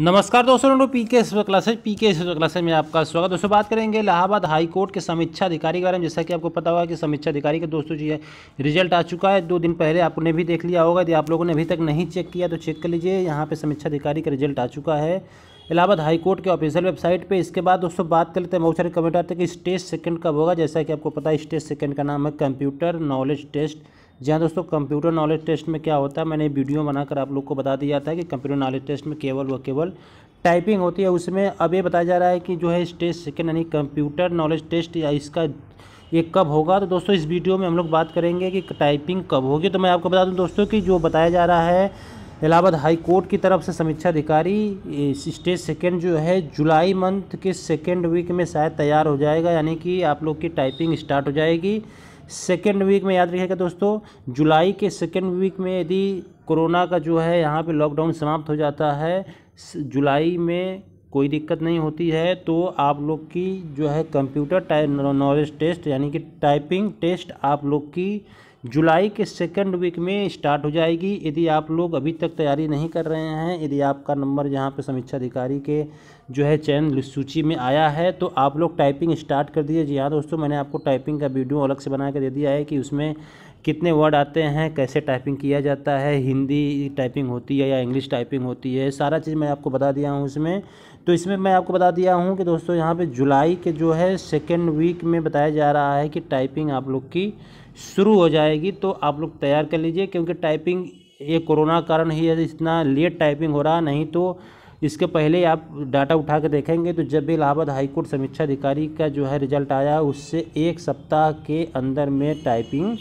नमस्कार दोस्तों तो पी के क्लासेज पी के क्लासेज में आपका स्वागत दोस्तों बात करेंगे इलाहाबाद हाई कोर्ट के अधिकारी के बारे में जैसा कि आपको पता होगा कि समीक्षा अधिकारी का दोस्तों जी है रिजल्ट आ चुका है दो दिन पहले आपने भी देख लिया होगा यदि आप लोगों ने अभी तक नहीं चेक किया तो चेक कर लीजिए यहाँ पर समीक्षा अधिकारी का रिजल्ट आ चुका है इलाहाबाद हाईकोर्ट के ऑफिशियल वेबसाइट पे इसके बाद दोस्तों बात कर लेते हैं बहुत सारे कमेंट आते हैं कि स्टेज सेकेंड कब होगा जैसा कि आपको पता है स्टेज सेकंड का नाम है कंप्यूटर नॉलेज टेस्ट जहाँ दोस्तों कंप्यूटर नॉलेज टेस्ट में क्या होता है मैंने वीडियो बनाकर आप लोग को बता दिया जाता है कि कंप्यूटर नॉलेज टेस्ट में केवल व केवल टाइपिंग होती है उसमें अब ये बताया जा रहा है कि जो है स्टेज सेकेंड यानी कंप्यूटर नॉलेज टेस्ट या इसका ये कब होगा तो दोस्तों इस वीडियो में हम लोग बात करेंगे कि टाइपिंग कब होगी तो मैं आपको बता दूं दोस्तों कि जो बताया जा रहा है इलाहाबाद हाई कोर्ट की तरफ से समीक्षा अधिकारी स्टेज सेकेंड जो है जुलाई मंथ के सेकेंड वीक में शायद तैयार हो जाएगा यानी कि आप लोग की टाइपिंग स्टार्ट हो जाएगी सेकेंड वीक में याद रखिएगा दोस्तों जुलाई के सेकेंड वीक में यदि कोरोना का जो है यहाँ पे लॉकडाउन समाप्त हो जाता है जुलाई में कोई दिक्कत नहीं होती है तो आप लोग की जो है कंप्यूटर टाइप नॉलेज टेस्ट यानी कि टाइपिंग टेस्ट आप लोग की जुलाई के सेकेंड वीक में स्टार्ट हो जाएगी यदि आप लोग अभी तक तैयारी नहीं कर रहे हैं यदि आपका नंबर यहाँ पे समीक्षा अधिकारी के जो है चयन सूची में आया है तो आप लोग टाइपिंग स्टार्ट कर दीजिए जी हाँ दोस्तों मैंने आपको टाइपिंग का वीडियो अलग से बना के दे दिया है कि उसमें कितने वर्ड आते हैं कैसे टाइपिंग किया जाता है हिंदी टाइपिंग होती है या इंग्लिश टाइपिंग होती है सारा चीज़ मैं आपको बता दिया हूँ इसमें तो इसमें मैं आपको बता दिया हूँ कि दोस्तों यहाँ पे जुलाई के जो है सेकेंड वीक में बताया जा रहा है कि टाइपिंग आप लोग की शुरू हो जाएगी तो आप लोग तैयार कर लीजिए क्योंकि टाइपिंग ये कोरोना कारण ही इतना लेट टाइपिंग हो रहा नहीं तो इसके पहले आप डाटा उठा के देखेंगे तो जब भी इलाहाबाद हाईकोर्ट समीक्षा अधिकारी का जो है रिजल्ट आया उससे एक सप्ताह के अंदर में टाइपिंग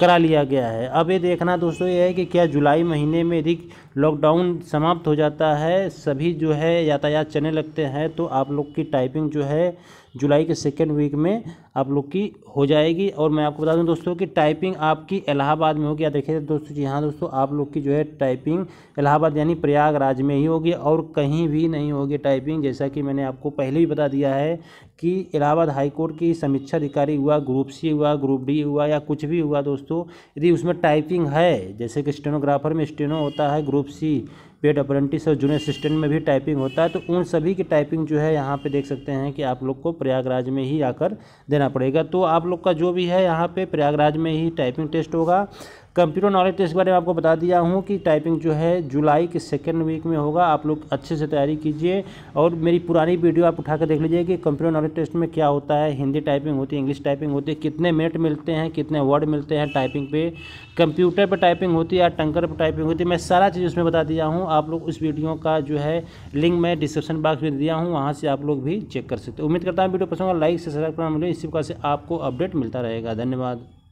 करा लिया गया है अब ये देखना दोस्तों ये है कि क्या जुलाई महीने में यदि लॉकडाउन समाप्त हो जाता है सभी जो है यातायात चलने लगते हैं तो आप लोग की टाइपिंग जो है जुलाई के सेकेंड वीक में आप लोग की हो जाएगी और मैं आपको बता दूं दोस्तों कि टाइपिंग आपकी इलाहाबाद में होगी या देखिए दोस्तों जी हाँ दोस्तों आप लोग की जो है टाइपिंग इलाहाबाद यानी प्रयागराज में ही होगी और कहीं भी नहीं होगी टाइपिंग जैसा कि मैंने आपको पहले ही बता दिया है कि इलाहाबाद हाईकोर्ट की समीक्षा अधिकारी हुआ ग्रुप सी हुआ ग्रुप डी हुआ या कुछ भी हुआ दोस्तों यदि उसमें टाइपिंग है जैसे कि स्टेनोग्राफर में स्टेनो होता है ग्रुप सी पेड अप्रेंटिस और जूनियर असिस्टेंट में भी टाइपिंग होता है तो उन सभी की टाइपिंग जो है यहाँ पे देख सकते हैं कि आप लोग को प्रयागराज में ही आकर देना पड़ेगा तो आप लोग का जो भी है यहाँ पे प्रयागराज में ही टाइपिंग टेस्ट होगा कंप्यूटर नॉलेज टेस्ट के बारे में आपको बता दिया हूँ कि टाइपिंग जो है जुलाई के सेकेंड वीक में होगा आप लोग अच्छे से तैयारी कीजिए और मेरी पुरानी वीडियो आप उठा कर देख लीजिए कि कंप्यूटर नॉलेज टेस्ट में क्या होता है हिंदी टाइपिंग होती है इंग्लिश टाइपिंग होती है कितने मिनट मिलते हैं कितने वर्ड मिलते हैं टाइपिंग पे कंप्यूटर पर टाइपिंग होती है या टंकर पर टाइपिंग होती है मैं सारा चीज़ उसमें बता दिया हूँ आप लोग उस वीडियो का जो है लिंक मैं डिस्क्रिप्शन बॉक्स में दिया हूँ वहाँ से आप लोग भी चेक कर सकते हैं उम्मीद करता हूँ वीडियो पसंद लाइक से सब्सक्राइब करना मिले इसी प्रकार से आपको अपडेट मिलता रहेगा धन्यवाद